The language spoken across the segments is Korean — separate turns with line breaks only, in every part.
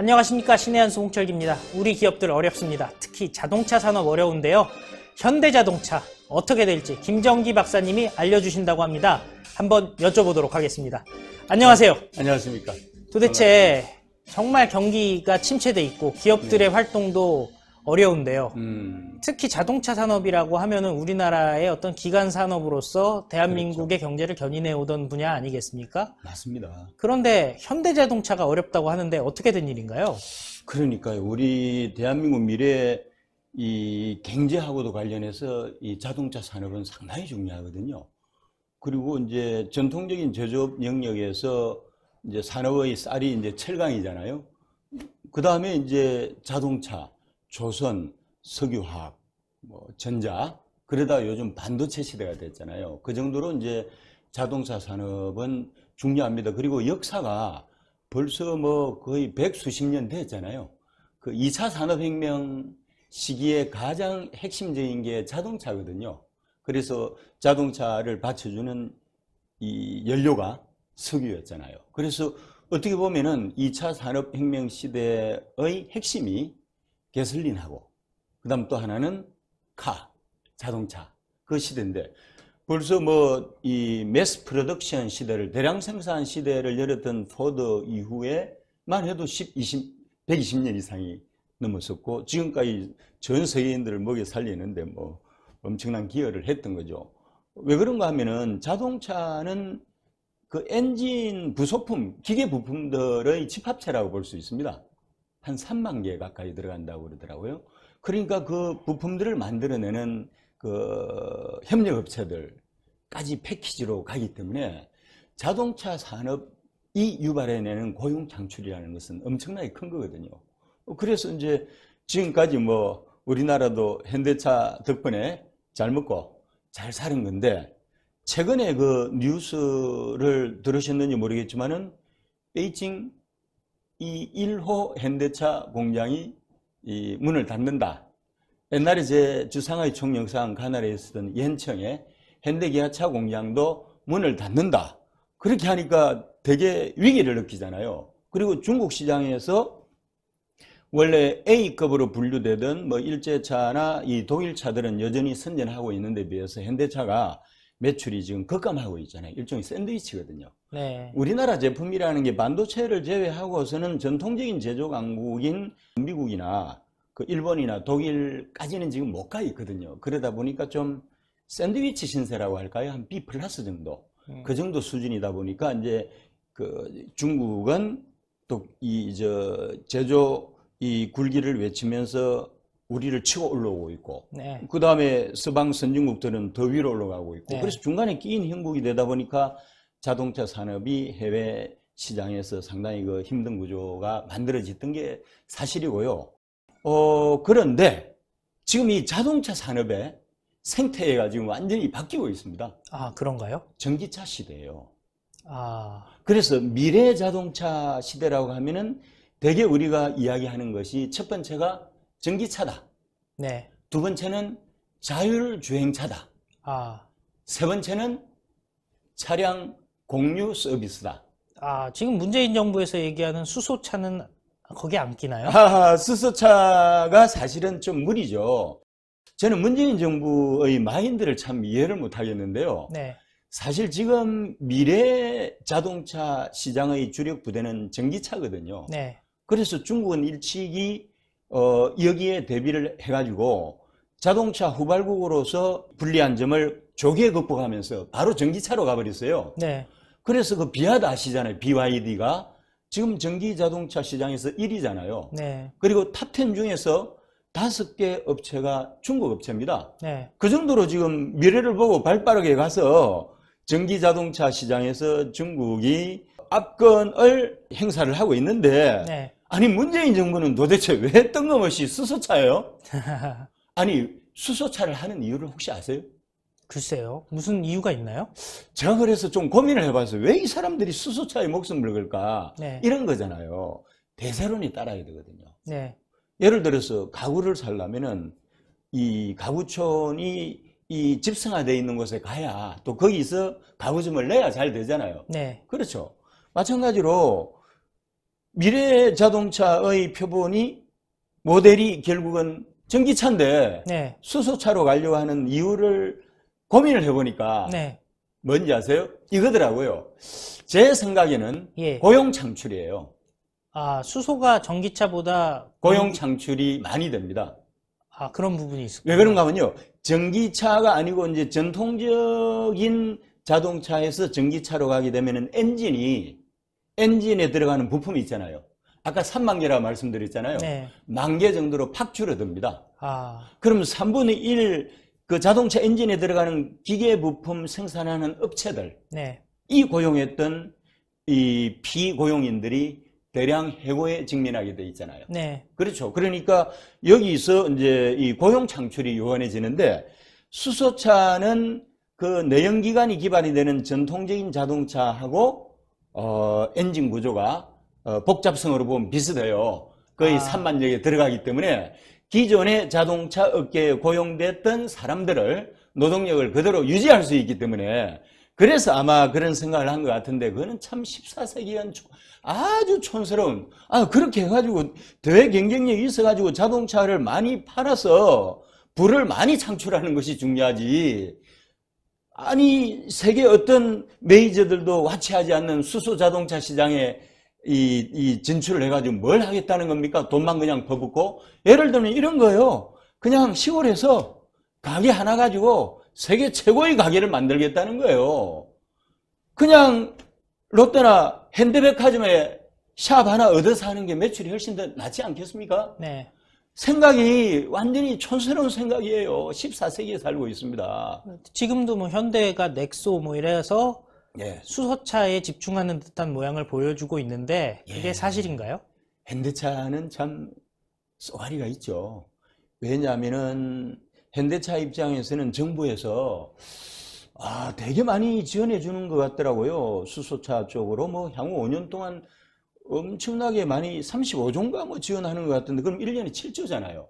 안녕하십니까 신의 한송철기입니다 우리 기업들 어렵습니다. 특히 자동차 산업 어려운데요. 현대자동차 어떻게 될지 김정기 박사님이 알려주신다고 합니다. 한번 여쭤보도록 하겠습니다. 안녕하세요. 안녕하십니까. 도대체 정말 경기가 침체돼 있고 기업들의 활동도 어려운데요. 음. 특히 자동차 산업이라고 하면은 우리나라의 어떤 기간 산업으로서 대한민국의 그렇죠. 경제를 견인해 오던 분야 아니겠습니까? 맞습니다. 그런데 현대자동차가 어렵다고 하는데 어떻게 된 일인가요?
그러니까요. 우리 대한민국 미래 이 경제하고도 관련해서 이 자동차 산업은 상당히 중요하거든요. 그리고 이제 전통적인 제조업 영역에서 이제 산업의 쌀이 이제 철강이잖아요. 그 다음에 이제 자동차 조선, 석유화학, 뭐 전자 그러다 요즘 반도체 시대가 됐잖아요. 그 정도로 이제 자동차 산업은 중요합니다. 그리고 역사가 벌써 뭐 거의 백 수십 년 됐잖아요. 그 2차 산업혁명 시기에 가장 핵심적인 게 자동차거든요. 그래서 자동차를 받쳐주는 이 연료가 석유였잖아요. 그래서 어떻게 보면은 2차 산업혁명 시대의 핵심이 게슬린하고 그다음 또 하나는 카 자동차 그 시대인데 벌써 뭐 이 매스 프로덕션 시대를 대량 생산 시대를 열었던 포드 이후에만 해도 10, 20, 120년 이상이 넘었었고 지금까지 전 세계인들을 먹여 살리는데 뭐 엄청난 기여를 했던 거죠. 왜 그런가 하면은 자동차는 그 엔진 부속품, 기계 부품들의 집합체라고 볼 수 있습니다. 한 3만 개 가까이 들어간다고 그러더라고요. 그러니까 그 부품들을 만들어내는 그 협력업체들까지 패키지로 가기 때문에 자동차 산업이 유발해내는 고용 창출이라는 것은 엄청나게 큰 거거든요. 그래서 이제 지금까지 뭐 우리나라도 현대차 덕분에 잘 먹고 잘 사는 건데 최근에 그 뉴스를 들으셨는지 모르겠지만은 베이징 이 1호 현대차 공장이 이 문을 닫는다. 옛날에 제주상의 총영상 가나리에 쓰던 옌청에 현대기아차 공장도 문을 닫는다. 그렇게 하니까 되게 위기를 느끼잖아요. 그리고 중국 시장에서 원래 A급으로 분류되던 뭐 일제차나 이 독일차들은 여전히 선전하고 있는데 비해서 현대차가 매출이 지금 급감하고 있잖아요. 일종의 샌드위치거든요. 네. 우리나라 제품이라는 게 반도체를 제외하고서는 전통적인 제조 강국인 미국이나 그 일본이나 독일까지는 지금 못 가 있거든요. 그러다 보니까 좀 샌드위치 신세라고 할까요? 한 B 플러스 정도. 음. 그 정도 수준이다 보니까 이제 그 중국은 또 이 저 제조 이 굴기를 외치면서 우리를 치고 올라오고 있고 네. 그 다음에 서방 선진국들은 더 위로 올라가고 있고 네. 그래서 중간에 끼인 형국이 되다 보니까 자동차 산업이 해외 시장에서 상당히 그 힘든 구조가 만들어졌던 게 사실이고요. 어 그런데 지금 이 자동차 산업의 생태계가 지금 완전히 바뀌고 있습니다. 아 그런가요? 전기차 시대예요.
아
그래서 미래 자동차 시대라고 하면은 대개 우리가 이야기하는 것이 첫 번째가 전기차다. 네. 두 번째는 자율주행차다. 아. 세 번째는 차량 공유 서비스다. 아, 지금 문재인
정부에서 얘기하는 수소차는 거기 안 끼나요?
아, 수소차가 사실은 좀 무리죠. 저는 문재인 정부의 마인드를 참 이해를 못 하겠는데요. 네. 사실 지금 미래 자동차 시장의 주력 부대는 전기차거든요. 네. 그래서 중국은 일찍이 어, 여기에 대비를 해가지고 자동차 후발국으로서 불리한 점을 조기에 극복하면서 바로 전기차로 가버렸어요. 네. 그래서 그 비아드 아시잖아요. BYD가 지금 전기 자동차 시장에서 1위잖아요. 네. 그리고 탑10 중에서 다섯 개 업체가 중국 업체입니다. 네. 그 정도로 지금 미래를 보고 발 빠르게 가서 전기 자동차 시장에서 중국이 압권을 행사를 하고 있는데 네. 아니 문재인 정부는 도대체 왜 뜬금없이 수소차예요? 아니 수소차를 하는 이유를 혹시 아세요? 글쎄요. 무슨 이유가 있나요? 제가 그래서 좀 고민을 해봤어요. 왜 이 사람들이 수소차에 목숨을 걸까? 네. 이런 거잖아요. 대세론이 따라야 되거든요. 네. 예를 들어서 가구를 살려면은 이 가구촌이 이 집성화되어 있는 곳에 가야 또 거기서 가구점을 내야 잘 되잖아요. 네. 그렇죠. 마찬가지로 미래 자동차의 표본이 모델이 결국은 전기차인데 네. 수소차로 가려고 하는 이유를 고민을 해보니까 네. 뭔지 아세요? 이거더라고요. 제 생각에는 예. 고용 창출이에요.
아 수소가 전기차보다 고용
창출이 많이 됩니다.
아 그런 부분이 있습니왜 그런가 하면요.
전기차가 아니고 이제 전통적인 자동차에서 전기차로 가게 되면은 엔진이 엔진에 들어가는 부품이 있잖아요. 아까 3만 개라고 말씀드렸잖아요. 네. 만개 정도로 팍 줄어듭니다. 아. 그럼 3분의 1, 그 자동차 엔진에 들어가는 기계 부품 생산하는 업체들, 네. 이 고용했던 이 비고용인들이 대량 해고에 직면하게 돼 있잖아요. 네. 그렇죠. 그러니까 여기서 이제 이 고용 창출이 요원해지는데 수소차는 그 내연기관이 기반이 되는 전통적인 자동차하고 어, 엔진 구조가 어, 복잡성으로 보면 비슷해요. 거의 아. 3만 여에 들어가기 때문에 기존의 자동차 업계에 고용됐던 사람들을 노동력을 그대로 유지할 수 있기 때문에 그래서 아마 그런 생각을 한 것 같은데 그거는 참 14세기엔 아주 촌스러운 아 그렇게 해가지고 대외 경쟁력이 있어가지고 자동차를 많이 팔아서 부를 많이 창출하는 것이 중요하지 아니 세계 어떤 메이저들도 와치하지 않는 수소 자동차 시장에 이, 이 진출을 해가지고 뭘 하겠다는 겁니까? 돈만 그냥 퍼붓고 예를 들면 이런 거요. 그냥 시골에서 가게 하나 가지고 세계 최고의 가게를 만들겠다는 거예요. 그냥 롯데나 핸드백화점에샵 하나 얻어서 하는 게 매출이 훨씬 더 낫지 않겠습니까? 네. 생각이 완전히 촌스러운 생각이에요. 14세기에 살고 있습니다. 지금도 뭐 현대가 넥소
뭐 이래서 예. 수소차에 집중하는 듯한 모양을 보여주고 있는데 이게 예.
사실인가요? 현대차는 참소화리가 있죠. 왜냐하면은 현대차 입장에서는 정부에서 아 되게 많이 지원해 주는 것 같더라고요. 수소차 쪽으로 뭐 향후 5년 동안 엄청나게 많이 35종가 뭐 지원하는 것 같은데 그럼 1년에 7조잖아요.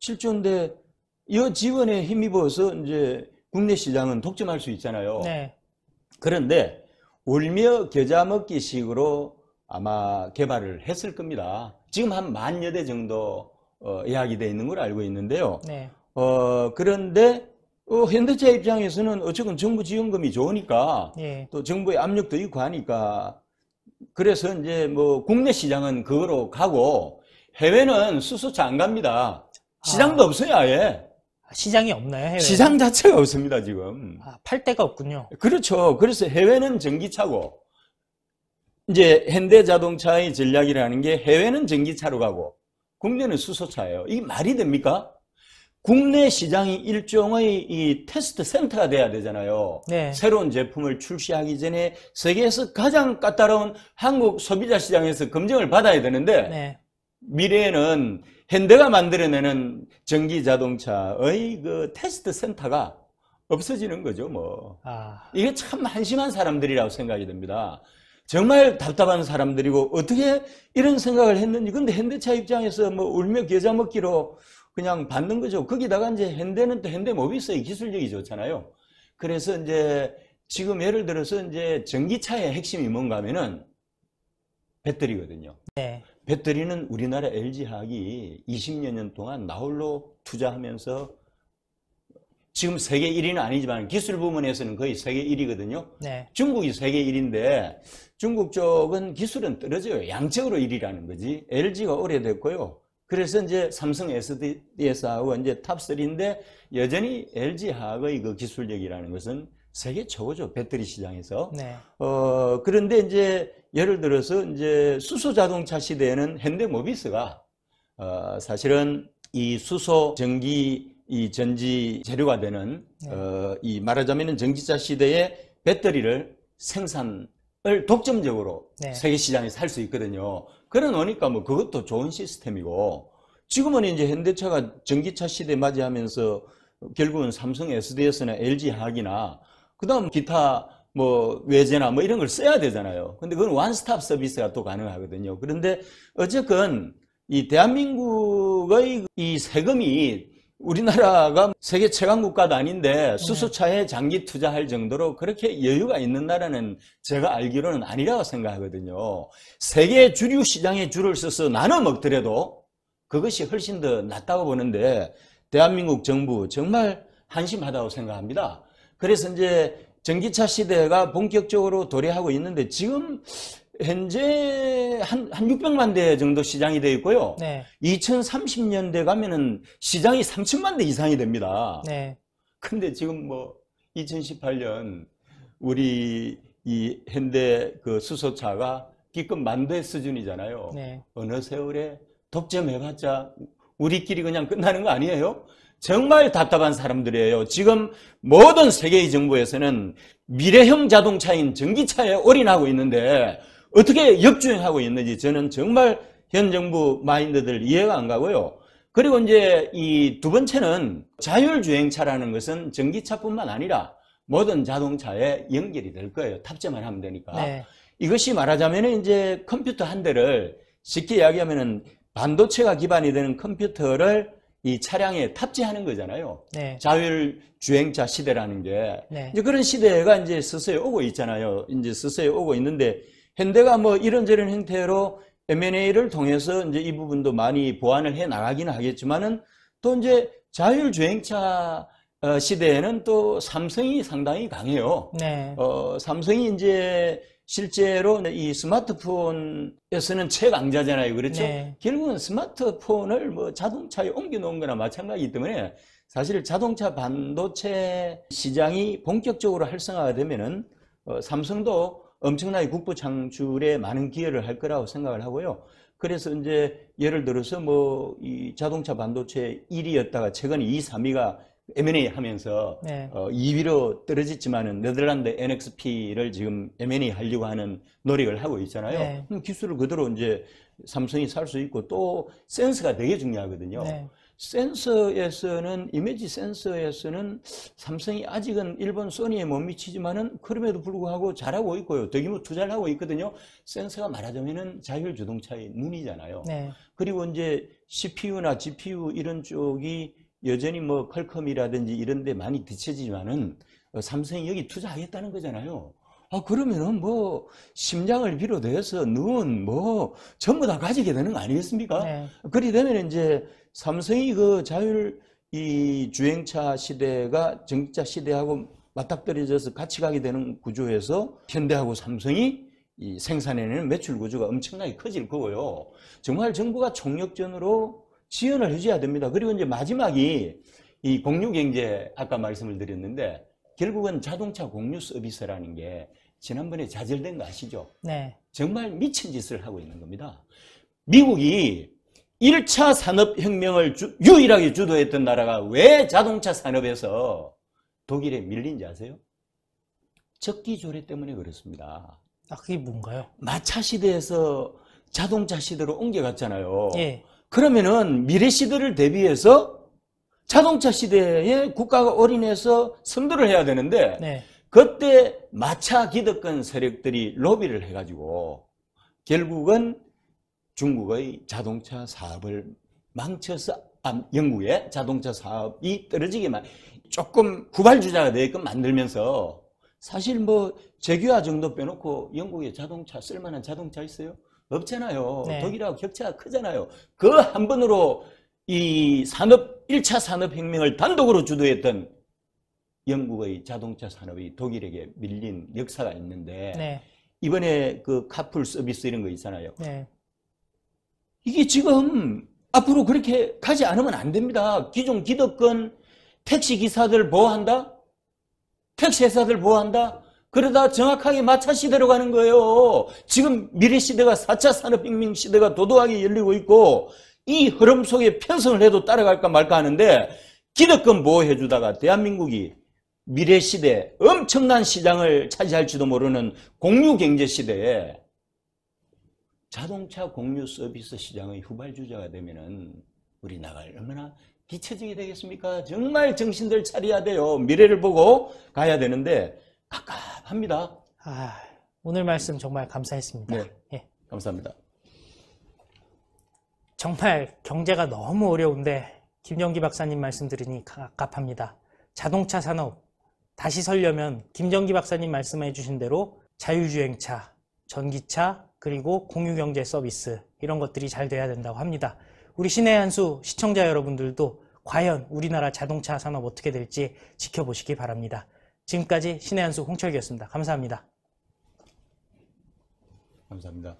7조인데 이 지원에 힘입어서 이제 국내 시장은 독점할 수 있잖아요. 네. 그런데 울며 겨자 먹기 식으로 아마 개발을 했을 겁니다. 지금 한만 여대 정도 어, 예약이 돼 있는 걸 알고 있는데요. 네. 어, 그런데 어, 현대차 입장에서는 어쨌든 정부 지원금이 좋으니까 네. 또 정부의 압력도 있고 하니까 그래서 이제 뭐 국내 시장은 그거로 가고 해외는 수소차 안 갑니다. 시장도 아. 없어요, 아예.
아, 시장이 없나요, 해외? 시장 자체가
없습니다, 지금. 아, 팔
데가 없군요.
그렇죠. 그래서 해외는 전기차고, 이제 현대 자동차의 전략이라는 게 해외는 전기차로 가고, 국내는 수소차예요. 이게 말이 됩니까? 국내 시장이 일종의 이 테스트 센터가 돼야 되잖아요. 네. 새로운 제품을 출시하기 전에 세계에서 가장 까다로운 한국 소비자 시장에서 검증을 받아야 되는데 네. 미래에는 현대가 만들어내는 전기 자동차의 그 테스트 센터가 없어지는 거죠, 뭐. 아. 이게 참 한심한 사람들이라고 생각이 듭니다. 정말 답답한 사람들이고 어떻게 이런 생각을 했는지 근데 현대차 입장에서 뭐 울며 겨자 먹기로 그냥 받는 거죠. 거기다가 이제 현대는 또 현대 모비스의 기술력이 좋잖아요. 그래서 이제 지금 예를 들어서 이제 전기차의 핵심이 뭔가 하면은 배터리거든요. 네. 배터리는 우리나라 LG화학이 20년 동안 나홀로 투자하면서 지금 세계 1위는 아니지만 기술 부문에서는 거의 세계 1위거든요. 네. 중국이 세계 1위인데 중국 쪽은 기술은 떨어져요. 양적으로 1위라는 거지. LG가 오래됐고요. 그래서 이제 삼성 SDS하고 이제 탑3인데 여전히 LG하고의 그 기술력이라는 것은 세계 최고죠. 배터리 시장에서. 네. 어, 그런데 이제 예를 들어서 이제 수소 자동차 시대에는 현대모비스가 어, 사실은 이 수소 전기 이 전지 재료가 되는 네. 어, 이 말하자면은 전기차 시대에 배터리를 생산을 독점적으로 네. 세계 시장에서 할 수 있거든요. 그래 놓으니까 뭐 그것도 좋은 시스템이고 지금은 이제 현대차가 전기차 시대 맞이하면서 결국은 삼성 SDS나 LG 학이나 그다음 기타 뭐 외제나 뭐 이런 걸 써야 되잖아요. 근데 그건 원스톱 서비스가 또 가능하거든요. 그런데 어쨌건 이 대한민국의 이 세금이 우리나라가 세계 최강 국가도 아닌데 네. 수소차에 장기 투자할 정도로 그렇게 여유가 있는 나라는 제가 알기로는 아니라고 생각하거든요. 세계 주류 시장에 줄을 서서 나눠 먹더라도 그것이 훨씬 더 낫다고 보는데 대한민국 정부 정말 한심하다고 생각합니다. 그래서 이제 전기차 시대가 본격적으로 도래하고 있는데 지금 현재 한, 한 600만 대 정도 시장이 되어 있고요. 네. 2030년대 가면은 시장이 3천만 대 이상이 됩니다. 네. 근데 지금 뭐 2018년 우리 이 현대 그 수소차가 기껏 만대 수준이잖아요. 네. 어느 세월에 독점해봤자 우리끼리 그냥 끝나는 거 아니에요? 정말 답답한 사람들이에요. 지금 모든 세계의 정부에서는 미래형 자동차인 전기차에 올인하고 있는데 어떻게 역주행하고 있는지 저는 정말 현 정부 마인드들 이해가 안 가고요. 그리고 이제 이 두 번째는 자율주행차라는 것은 전기차뿐만 아니라 모든 자동차에 연결이 될 거예요. 탑재만 하면 되니까. 네. 이것이 말하자면 이제 컴퓨터 한 대를 쉽게 이야기하면은 반도체가 기반이 되는 컴퓨터를 이 차량에 탑재하는 거잖아요. 네. 자율 주행차 시대라는 게 네. 이제 그런 시대가 이제 서서히 오고 있잖아요. 이제 서서히 오고 있는데 현대가 뭐 이런저런 형태로 M&A를 통해서 이제 이 부분도 많이 보완을 해 나가기는 하겠지만은 또 이제 자율 주행차 어, 시대에는 또 삼성이 상당히 강해요. 네. 어, 삼성이 이제 실제로 이 스마트폰에서는 최강자잖아요. 그렇죠? 네. 결국은 스마트폰을 뭐 자동차에 옮겨놓은 거나 마찬가지이기 때문에 사실 자동차 반도체 시장이 본격적으로 활성화가 되면은 어, 삼성도 엄청나게 국부 창출에 많은 기여를 할 거라고 생각을 하고요. 그래서 이제 예를 들어서 뭐이 자동차 반도체 1위였다가 최근에 2, 3위가 M&A 하면서 네. 어, 2위로 떨어졌지만은 네덜란드 NXP를 지금 M&A 하려고 하는 노력을 하고 있잖아요. 네. 기술을 그대로 이제 삼성이 살 수 있고 또 센스가 되게 중요하거든요. 네. 센서에서는 이미지 센서에서는 삼성이 아직은 일본 소니에 못 미치지만은 그럼에도 불구하고 잘하고 있고요. 대규모 투자를 하고 있거든요. 센서가 말하자면은 자율 주동차의 눈이잖아요. 네. 그리고 이제 CPU나 GPU 이런 쪽이 여전히 뭐 퀄컴이라든지 이런 데 많이 뒤처지지만은 어, 삼성이 여기 투자하겠다는 거잖아요. 아, 그러면은 뭐, 심장을 비롯해서 눈, 뭐, 전부 다 가지게 되는 거 아니겠습니까? 네. 그리 되면 이제 삼성이 그 자율 이 주행차 시대가 전기차 시대하고 맞닥뜨려져서 같이 가게 되는 구조에서 현대하고 삼성이 이생산에는 매출 구조가 엄청나게 커질 거고요. 정말 정부가 총력전으로 지원을 해줘야 됩니다. 그리고 이제 마지막이 이 공유경제 아까 말씀을 드렸는데 결국은 자동차 공유 서비스라는 게 지난번에 좌절된 거 아시죠? 네. 정말 미친 짓을 하고 있는 겁니다. 미국이 1차 산업혁명을 주, 유일하게 주도했던 나라가 왜 자동차 산업에서 독일에 밀린지 아세요? 적기조례 때문에 그렇습니다. 아, 그게 뭔가요? 마차 시대에서 자동차 시대로 옮겨갔잖아요. 예. 그러면은 미래 시대를 대비해서 자동차 시대에 국가가 올인해서 선도를 해야 되는데 네. 그때 마차 기득권 세력들이 로비를 해가지고 결국은 중국의 자동차 사업을 망쳐서 아, 영국의 자동차 사업이 떨어지게만 조금 후발주자가 되게끔 만들면서 사실 뭐 제규화 정도 빼놓고 영국에 자동차 쓸만한 자동차 있어요? 없잖아요. 네. 독일하고 격차가 크잖아요. 그 한 번으로 이 산업 1차 산업혁명을 단독으로 주도했던 영국의 자동차 산업이 독일에게 밀린 역사가 있는데 네. 이번에 그 카풀 서비스 이런 거 있잖아요. 네. 이게 지금 앞으로 그렇게 가지 않으면 안 됩니다. 기존 기득권 택시 기사들 보호한다? 택시 회사들 보호한다? 그러다 정확하게 마차 시대로 가는 거예요. 지금 미래 시대가 4차 산업혁명 시대가 도도하게 열리고 있고 이 흐름 속에 편성을 해도 따라갈까 말까 하는데 기득권 보호해 주다가 대한민국이 미래 시대 엄청난 시장을 차지할지도 모르는 공유 경제 시대에 자동차 공유 서비스 시장의 후발주자가 되면은 우리 나갈 얼마나 기체적이 되겠습니까? 정말 정신들 차려야 돼요. 미래를 보고 가야 되는데
갑갑합니다. 아, 오늘 말씀 정말 감사했습니다. 네, 예. 감사합니다. 정말 경제가 너무 어려운데 김영기 박사님 말씀 들으니 갑갑합니다. 자동차 산업 다시 설려면 김정기 박사님 말씀해 주신 대로 자율주행차, 전기차, 그리고 공유경제 서비스 이런 것들이 잘 돼야 된다고 합니다. 우리 신의 한수 시청자 여러분들도 과연 우리나라 자동차 산업 어떻게 될지 지켜보시기 바랍니다. 지금까지 신의 한수 홍철기였습니다. 감사합니다.
감사합니다.